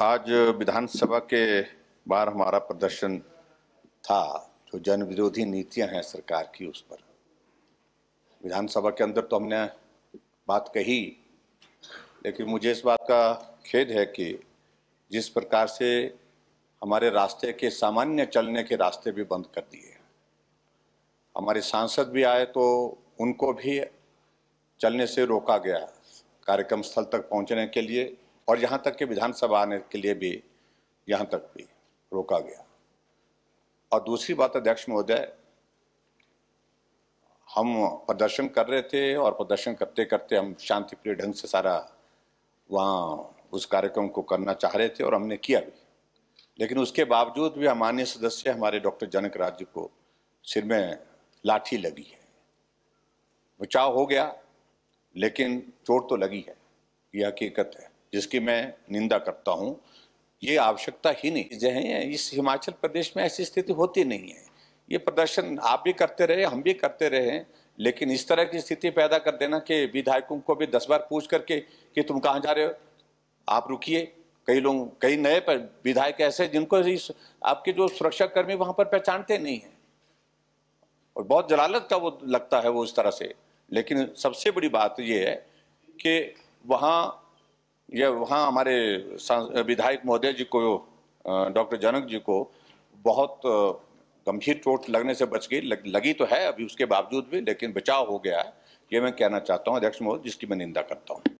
आज विधानसभा के बाहर हमारा प्रदर्शन था जो जन विरोधी नीतियां हैं सरकार की उस पर विधानसभा के अंदर तो हमने बात कही लेकिन मुझे इस बात का खेद है कि जिस प्रकार से हमारे रास्ते के सामान्य चलने के रास्ते भी बंद कर दिए हमारे सांसद भी आए तो उनको भी चलने से रोका गया कार्यक्रम स्थल तक पहुंचने के लिए और यहाँ तक कि विधानसभा आने के लिए भी यहाँ तक भी रोका गया और दूसरी बात अध्यक्ष महोदय हम प्रदर्शन कर रहे थे और प्रदर्शन करते करते हम शांतिप्रिय ढंग से सारा वहाँ उस कार्यक्रम को करना चाह रहे थे और हमने किया भी लेकिन उसके बावजूद भी हमारे सदस्य हमारे डॉक्टर जनक राज्य को सिर में लाठी लगी है बचाव हो गया लेकिन चोट तो लगी है यह हकीकत है जिसकी मैं निंदा करता हूँ ये आवश्यकता ही नहीं जो है इस हिमाचल प्रदेश में ऐसी स्थिति होती नहीं है ये प्रदर्शन आप भी करते रहे हम भी करते रहे लेकिन इस तरह की स्थिति पैदा कर देना कि विधायकों को भी दस बार पूछ करके कि तुम कहाँ जा रहे हो आप रुकिए कई लोग कई नए विधायक ऐसे जिनको इस आपके जो सुरक्षा कर्मी वहाँ पर पहचानते नहीं हैं और बहुत जलालत का वो लगता है वो इस तरह से लेकिन सबसे बड़ी बात ये है कि वहाँ ये वहाँ हमारे विधायक महोदय जी को डॉक्टर जनक जी को बहुत गंभीर चोट लगने से बच गई लगी तो है अभी उसके बावजूद भी लेकिन बचाव हो गया है ये मैं कहना चाहता हूँ अध्यक्ष महोदय जिसकी मैं निंदा करता हूँ